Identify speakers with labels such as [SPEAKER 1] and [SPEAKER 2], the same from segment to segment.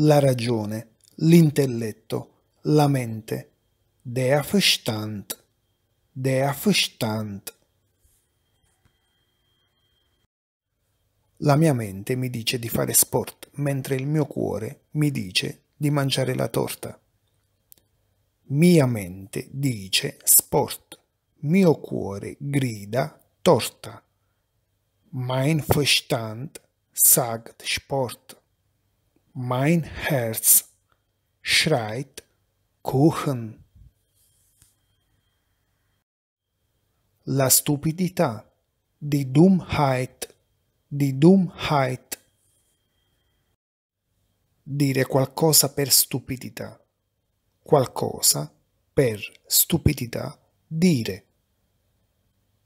[SPEAKER 1] la ragione, l'intelletto, la mente. Der Verstand. Der Verstand. La mia mente mi dice di fare sport, mentre il mio cuore mi dice di mangiare la torta. Mia mente dice sport, mio cuore grida torta. Mein Verstand sagt Sport. Mein Herz schreit Kuchen. La stupidità, die Dummheit, die Dummheit. Dire qualcosa per stupidità, qualcosa per stupidità dire.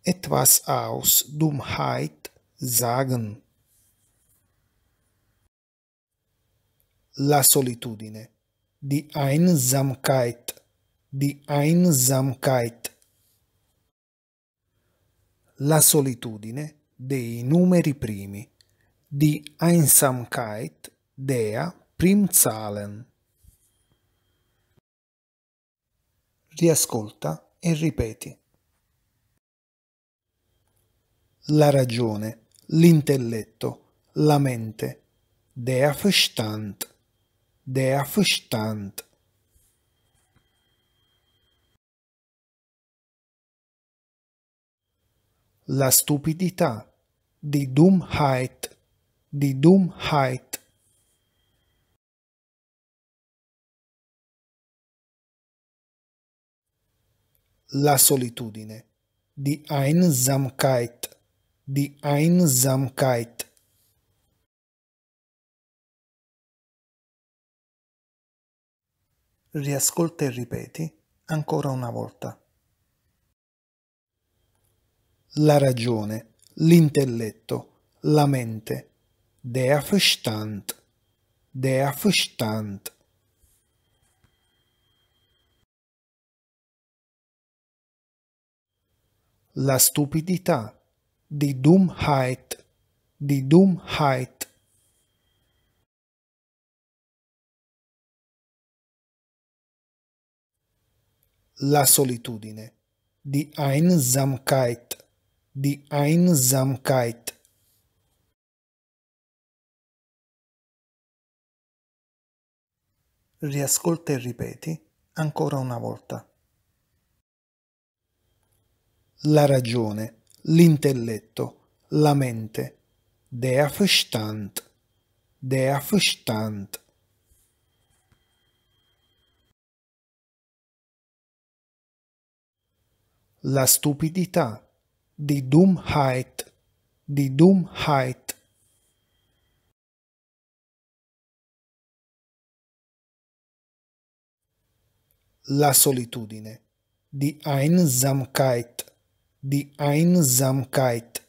[SPEAKER 1] Etwas aus Dummheit sagen. La solitudine di Einsamkeit di Einsamkeit La solitudine dei numeri primi di Einsamkeit dea Primzahlen Riascolta e ripeti La ragione, l'intelletto, la mente,
[SPEAKER 2] der Verstand der Verstand.
[SPEAKER 3] La stupidità, die Dummheit, die Dummheit.
[SPEAKER 2] La solitudine, die Einsamkeit, die Einsamkeit. riascolta e ripeti ancora una volta.
[SPEAKER 1] La ragione, l'intelletto, la mente, der
[SPEAKER 2] Verstand, der Verstand.
[SPEAKER 3] La stupidità, die Dummheit, die Dummheit.
[SPEAKER 2] La solitudine di Einsamkeit di Einsamkeit Riascolta e ripeti ancora una volta. La
[SPEAKER 1] ragione, l'intelletto, la mente, der Verstand,
[SPEAKER 3] der Verstand. La stupidità di Dumheit di Dumheit
[SPEAKER 2] La solitudine di Einsamkeit di Einsamkeit